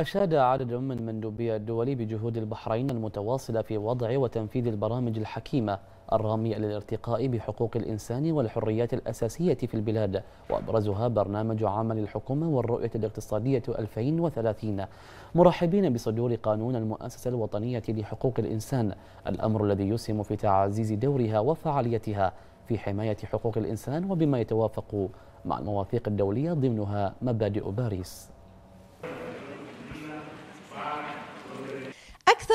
أشاد عدد من مندوبي الدول بجهود البحرين المتواصلة في وضع وتنفيذ البرامج الحكيمة الرامية للارتقاء بحقوق الإنسان والحريات الأساسية في البلاد وأبرزها برنامج عمل الحكومة والرؤية الاقتصادية 2030 مرحبين بصدور قانون المؤسسة الوطنية لحقوق الإنسان الأمر الذي يسهم في تعزيز دورها وفعاليتها في حماية حقوق الإنسان وبما يتوافق مع المواثيق الدولية ضمنها مبادئ باريس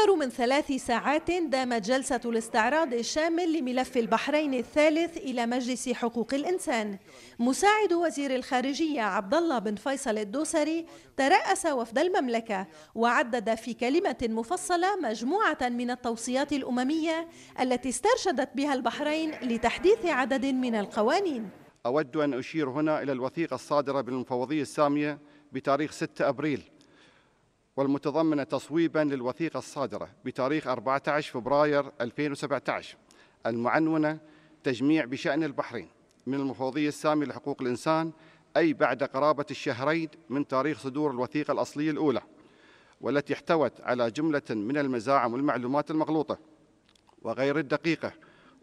أكثر من ثلاث ساعات دامت جلسة الاستعراض الشامل لملف البحرين الثالث إلى مجلس حقوق الإنسان مساعد وزير الخارجية عبد الله بن فيصل الدوسري ترأس وفد المملكة وعدد في كلمة مفصلة مجموعة من التوصيات الأممية التي استرشدت بها البحرين لتحديث عدد من القوانين أود أن أشير هنا إلى الوثيقة الصادرة بالمفوضية السامية بتاريخ 6 أبريل والمتضمنة تصويبا للوثيقة الصادرة بتاريخ 14 فبراير 2017 المعنونة تجميع بشأن البحرين من المفوضية السامية لحقوق الإنسان أي بعد قرابة الشهرين من تاريخ صدور الوثيقة الأصلية الأولى والتي احتوت على جملة من المزاعم والمعلومات المغلوطة وغير الدقيقة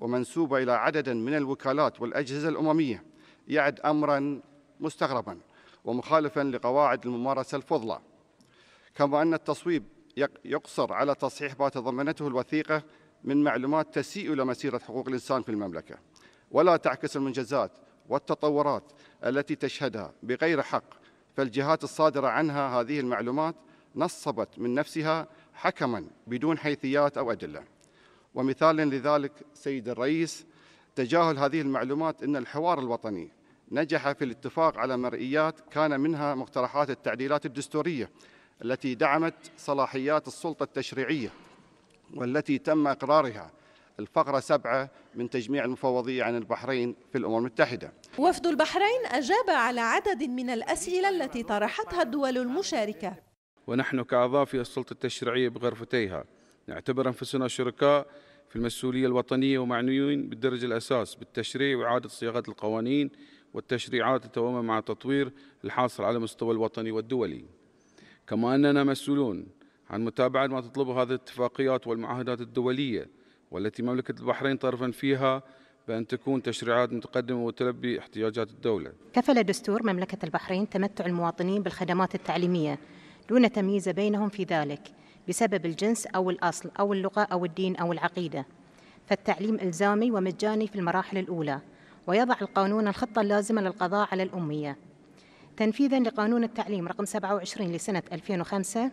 ومنسوبة إلى عدد من الوكالات والأجهزة الأممية يعد أمرا مستغربا ومخالفا لقواعد الممارسة الفضلى كما أن التصويب يقصر على تصحيح ما تضمنته الوثيقة من معلومات تسيء إلى مسيرة حقوق الإنسان في المملكة ولا تعكس المنجزات والتطورات التي تشهدها بغير حق فالجهات الصادرة عنها هذه المعلومات نصبت من نفسها حكما بدون حيثيات أو أدلة ومثالا لذلك سيد الرئيس تجاهل هذه المعلومات ان الحوار الوطني نجح في الاتفاق على مرئيات كان منها مقترحات التعديلات الدستوريه التي دعمت صلاحيات السلطة التشريعية والتي تم إقرارها الفقرة سبعة من تجميع المفوضية عن البحرين في الأمم المتحدة وفد البحرين أجاب على عدد من الأسئلة التي طرحتها الدول المشاركة ونحن كأعضاء في السلطة التشريعية بغرفتيها نعتبر أنفسنا شركاء في المسؤولية الوطنية ومعنيين بالدرجة الأساس بالتشريع وإعادة صياغة القوانين والتشريعات تتوامى مع التطوير الحاصل على المستوى الوطني والدولي كما أننا مسؤولون عن متابعة ما تطلبه هذه الاتفاقيات والمعاهدات الدولية والتي مملكة البحرين طرفا فيها بأن تكون تشريعات متقدمة وتلبي احتياجات الدولة كفل دستور مملكة البحرين تمتع المواطنين بالخدمات التعليمية دون تمييز بينهم في ذلك بسبب الجنس أو الأصل أو اللغة أو الدين أو العقيدة فالتعليم إلزامي ومجاني في المراحل الأولى ويضع القانون الخطة اللازمة للقضاء على الأمية تنفيذا لقانون التعليم رقم 27 لسنة 2005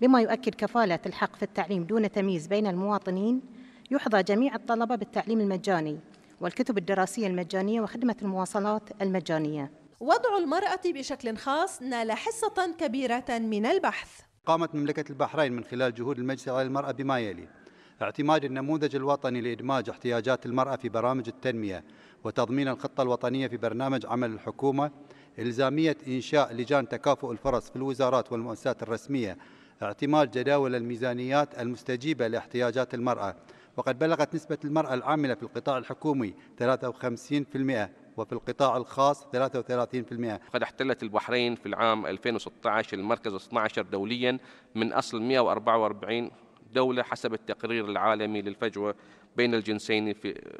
بما يؤكد كفالة الحق في التعليم دون تمييز بين المواطنين يحظى جميع الطلبة بالتعليم المجاني والكتب الدراسية المجانية وخدمة المواصلات المجانية وضع المرأة بشكل خاص نال حصة كبيرة من البحث قامت مملكة البحرين من خلال جهود المجلس على المرأة بما يلي اعتماد النموذج الوطني لإدماج احتياجات المرأة في برامج التنمية وتضمين الخطة الوطنية في برنامج عمل الحكومة إلزامية إنشاء لجان تكافؤ الفرص في الوزارات والمؤسسات الرسمية اعتماد جداول الميزانيات المستجيبة لاحتياجات المرأة وقد بلغت نسبة المرأة العاملة في القطاع الحكومي 53% وفي القطاع الخاص 33% قد احتلت البحرين في العام 2016 المركز 12 دوليا من أصل 144 دولة حسب التقرير العالمي للفجوة بين الجنسين في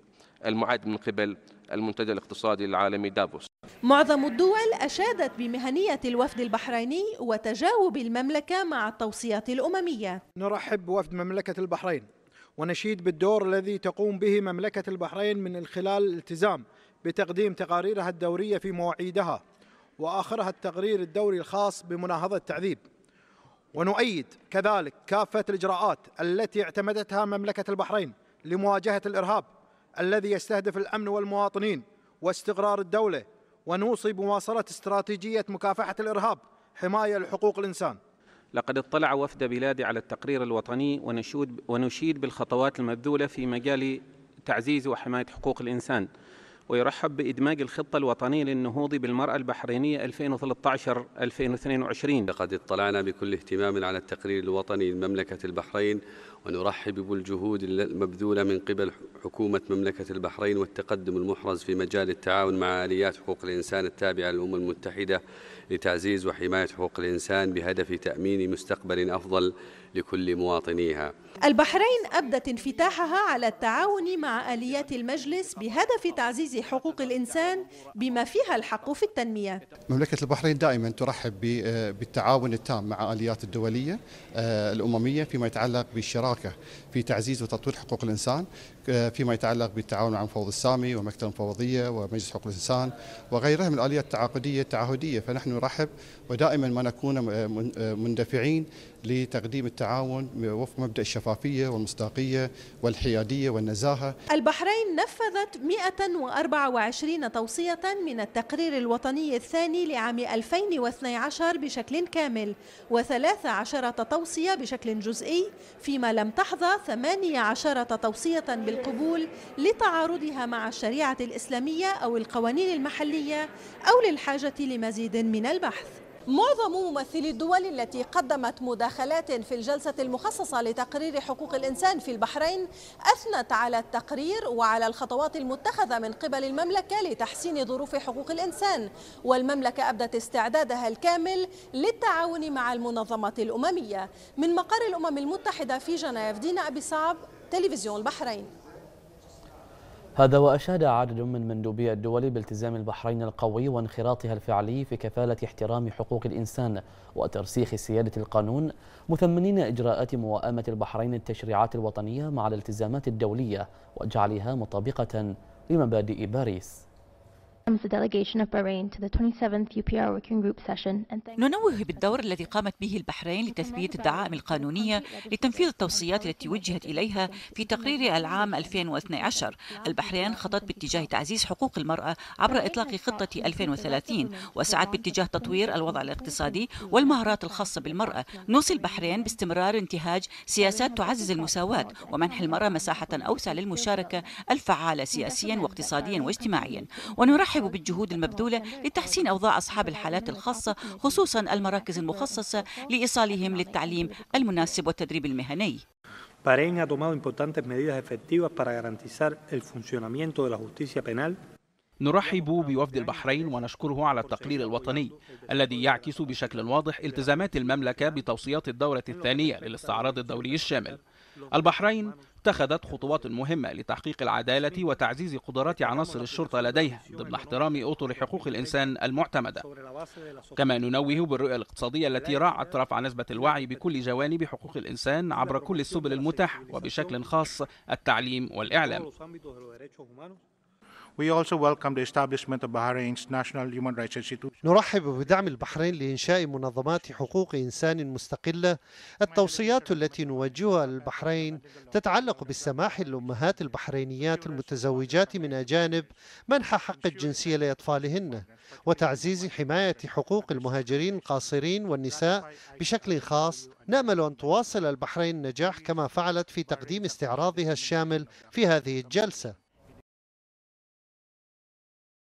المعد من قبل المنتدى الاقتصادي العالمي دافوس معظم الدول أشادت بمهنية الوفد البحريني وتجاوب المملكة مع التوصيات الأممية نرحب بوفد مملكة البحرين ونشيد بالدور الذي تقوم به مملكة البحرين من خلال الالتزام بتقديم تقاريرها الدورية في مواعيدها وآخرها التقرير الدوري الخاص بمناهضة التعذيب ونؤيد كذلك كافة الإجراءات التي اعتمدتها مملكة البحرين لمواجهة الإرهاب الذي يستهدف الأمن والمواطنين واستقرار الدولة ونوصي بمواصلة استراتيجية مكافحة الإرهاب حماية لحقوق الإنسان لقد اطلع وفد بلادي على التقرير الوطني ونشيد بالخطوات المبذولة في مجال تعزيز وحماية حقوق الإنسان ويرحب بإدماج الخطة الوطنية للنهوض بالمرأة البحرينية 2013-2022 لقد اطلعنا بكل اهتمام على التقرير الوطني لمملكة البحرين ونرحب بالجهود المبذولة من قبل حكومة مملكة البحرين والتقدم المحرز في مجال التعاون مع آليات حقوق الإنسان التابعة للأمم المتحدة لتعزيز وحماية حقوق الإنسان بهدف تأمين مستقبل أفضل لكل مواطنيها البحرين أبدت انفتاحها على التعاون مع آليات المجلس بهدف تعزيز حقوق الإنسان بما فيها الحق في التنمية مملكة البحرين دائما ترحب بالتعاون التام مع آليات الدولية آه، الأممية فيما يتعلق بالشراكة في تعزيز وتطوير حقوق الإنسان آه، فيما يتعلق بالتعاون مع مفوض السامي ومكتب المفوضية ومجلس حقوق الإنسان وغيرها من الآليات التعاقدية التعهدية فنحن نرحب ودائما ما نكون مندفعين لتقديم التعاون وفق مبدأ الشفافية والمصداقية والحيادية والنزاهة البحرين نفذت 124 توصية من التقرير الوطني الثاني لعام 2012 بشكل كامل و13 توصية بشكل جزئي فيما لم تحظى 18 توصية بالقبول لتعارضها مع الشريعة الإسلامية أو القوانين المحلية أو للحاجة لمزيد من البحث معظم ممثلي الدول التي قدمت مداخلات في الجلسة المخصصة لتقرير حقوق الإنسان في البحرين أثنت على التقرير وعلى الخطوات المتخذة من قبل المملكة لتحسين ظروف حقوق الإنسان والمملكة أبدت استعدادها الكامل للتعاون مع المنظمات الأممية من مقر الأمم المتحدة في جنيف دينا أبي صعب تلفزيون البحرين هذا وأشاد عدد من مندوبي الدول بالتزام البحرين القوي وانخراطها الفعلي في كفالة احترام حقوق الإنسان وترسيخ سيادة القانون مثمنين إجراءات موائمة البحرين التشريعات الوطنية مع الالتزامات الدولية وجعلها مطابقة لمبادئ باريس ننوه بالدور الذي قامت به البحرين لتثبيت الدعائم القانونية لتنفيذ التوصيات التي وجهت إليها في تقرير العام 2012 البحرين خطت باتجاه تعزيز حقوق المرأة عبر إطلاق خطة 2030 وسعت باتجاه تطوير الوضع الاقتصادي والمهارات الخاصة بالمرأة نوصي البحرين باستمرار انتهاج سياسات تعزز المساواة ومنح المرأة مساحة أوسع للمشاركة الفعالة سياسيا واقتصاديا واجتماعيا ونرحب نرحب بالجهود المبذولة لتحسين أوضاع أصحاب الحالات الخاصة خصوصا المراكز المخصصة لإيصالهم للتعليم المناسب والتدريب المهني. Bahrein ha tomado importantes medidas efectivas para garantizar el funcionamiento de la justicia penal نرحب بوفد البحرين ونشكره على التقرير الوطني الذي يعكس بشكل واضح التزامات المملكة بتوصيات الدورة الثانية للاستعراض الدولي الشامل البحرين اتخذت خطوات مهمة لتحقيق العدالة وتعزيز قدرات عناصر الشرطة لديها ضمن احترام أطر حقوق الإنسان المعتمدة كما ننوه بالرؤية الاقتصادية التي راعت رفع نسبة الوعي بكل جوانب حقوق الإنسان عبر كل السبل المتاحة وبشكل خاص التعليم والإعلام نرحب بدعم البحرين لإنشاء منظمات حقوق إنسان مستقلة. التوصيات التي نوجهها للبحرين تتعلق بالسماح للأمهات البحرينيات المتزوجات من أجانب منح حق الجنسية لأطفالهن وتعزيز حماية حقوق المهاجرين القاصرين والنساء بشكل خاص نأمل أن تواصل البحرين النجاح كما فعلت في تقديم استعراضها الشامل في هذه الجلسة